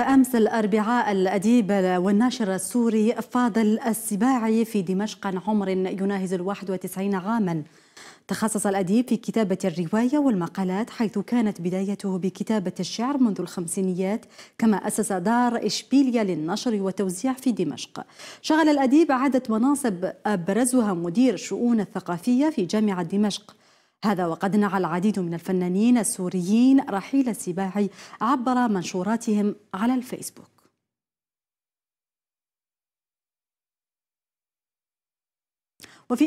أمس الأربعاء الأديب والناشر السوري فاضل السباعي في دمشق عن عمر يناهز الواحد وتسعين عاما تخصص الأديب في كتابة الرواية والمقالات حيث كانت بدايته بكتابة الشعر منذ الخمسينيات كما أسس دار إشبيليا للنشر والتوزيع في دمشق شغل الأديب عدة مناصب أبرزها مدير الشؤون الثقافية في جامعة دمشق هذا وقد نعى العديد من الفنانين السوريين رحيل السباعي عبر منشوراتهم على الفيسبوك وفي